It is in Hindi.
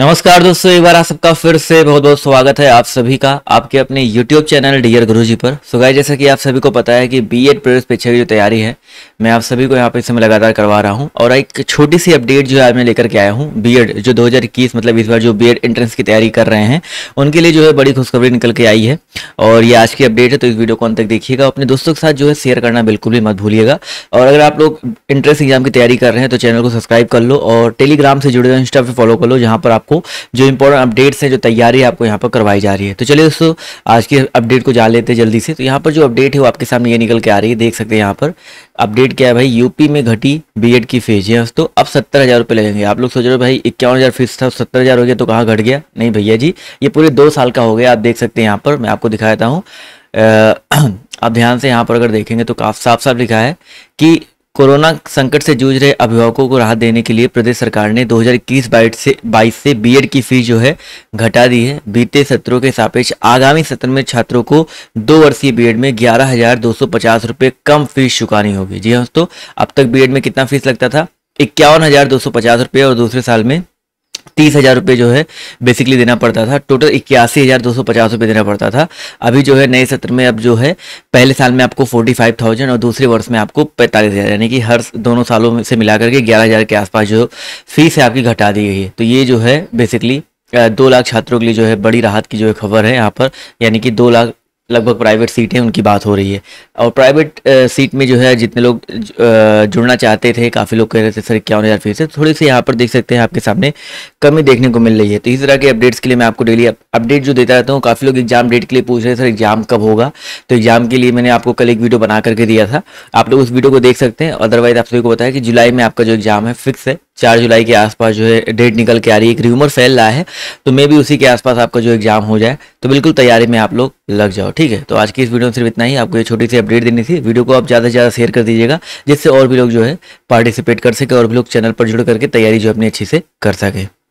नमस्कार दोस्तों एक बार आप सबका फिर से बहुत बहुत स्वागत है आप सभी का आपके अपने YouTube चैनल डियर गुरुजी पर सो गाइस जैसा कि आप सभी को पता है कि बी एड प्रेस परीक्षा की जो तैयारी है मैं आप सभी को यहाँ पे समय लगातार करवा रहा हूँ और एक छोटी सी अपडेट जो है मैं लेकर के आया हूँ बीएड जो 2021 मतलब इस बार जो बीएड एंट्रेंस की तैयारी कर रहे हैं उनके लिए जो है बड़ी खुशखबरी निकल के आई है और ये आज की अपडेट है तो इस वीडियो को अंत तक देखिएगा अपने दोस्तों के साथ जो है शेयर करना बिल्कुल भी मत भूलिएगा और अगर आप लोग एंट्रेंस एग्जाम की तैयारी कर रहे हैं तो चैनल को सब्सक्राइब कर लो और टेलीग्राम से जुड़े हुए इंस्टा पर फॉलो कर लो जहाँ पर आपको जो इंपॉर्टेंट अपडेट्स हैं जो तैयारी आपको यहाँ पर करवाई जा रही है तो चलिए दोस्तों आज की अपडेट को जान लेते हैं जल्दी से तो यहाँ पर जो अपडेट है वो आपके सामने ये निकल के आ रही है देख सकते हैं यहाँ पर अपडेट क्या है भाई यूपी में घटी बीएड की फीस जी हाँ दोस्तों अब सत्तर हज़ार रुपये लगेंगे आप लोग सोच रहे हो भाई इक्यावन हज़ार फीस था सत्तर हज़ार हो गया तो कहाँ घट गया नहीं भैया जी ये पूरे दो साल का हो गया आप देख सकते हैं यहाँ पर मैं आपको दिखाता हूँ आप ध्यान से यहाँ पर अगर देखेंगे तो काफ साफ साफ लिखा है कि कोरोना संकट से जूझ रहे अभिभावकों को राहत देने के लिए प्रदेश सरकार ने 2021 हजार से बाईस से बीएड की फीस जो है घटा दी है बीते सत्रों के सापेक्ष आगामी सत्र में छात्रों को दो वर्षीय बीएड में ग्यारह हजार दो सौ पचास रुपए कम फीस चुकानी होगी जी हाँ दोस्तों अब तक बीएड में कितना फीस लगता था इक्यावन हजार दो सौ पचास रुपये और दूसरे साल में तीस हज़ार रुपये जो है बेसिकली देना पड़ता था टोटल इक्यासी हज़ार दो सौ पचास रुपये देना पड़ता था अभी जो है नए सत्र में अब जो है पहले साल में आपको फोर्टी फाइव थाउजेंड और दूसरे वर्ष में आपको पैंतालीस हज़ार यानी कि हर दोनों सालों में से मिला करके ग्यारह हज़ार के आसपास जो फीस है आपकी घटा दी गई है तो ये जो है बेसिकली दो लाख छात्रों के लिए जो है बड़ी राहत की जो है खबर है यहाँ पर यानी कि दो लाख लगभग प्राइवेट सीटें उनकी बात हो रही है और प्राइवेट सीट में जो है जितने लोग जुड़ना चाहते थे काफ़ी लोग कह रहे थे सर इक्यावन हज़ार फीस है थोड़ी सी यहाँ पर देख सकते हैं आपके सामने कमी देखने को मिल रही है तो इस तरह के अपडेट्स के लिए मैं आपको डेली अपडेट जो देता रहता हूँ काफ़ी लोग एग्जाम डेट के लिए पूछ रहे थे सर एग्जाम कब होगा तो एग्जाम के लिए मैंने आपको कल एक वीडियो बना करके दिया था आप लोग उस वीडियो को देख सकते हैं अदरवाइज आप सभी को बताया कि जुलाई में आपका जो एग्जाम है फिक्स है चार जुलाई के आसपास जो है डेट निकल के आ रही है एक र्यूमर फैल रहा है तो मे भी उसी के आसपास आपका जो एग्जाम हो जाए तो बिल्कुल तैयारी में आप लोग लग जाओ ठीक है तो आज की इस वीडियो में सिर्फ इतना ही आपको ये छोटी सी अपडेट देनी थी वीडियो को आप ज़्यादा से ज़्यादा शेयर कर दीजिएगा जिससे और भी लोग जो है पार्टिसिपेट कर सके और भी लोग चैनल पर जुड़ करके तैयारी जो अपनी अच्छी से कर सके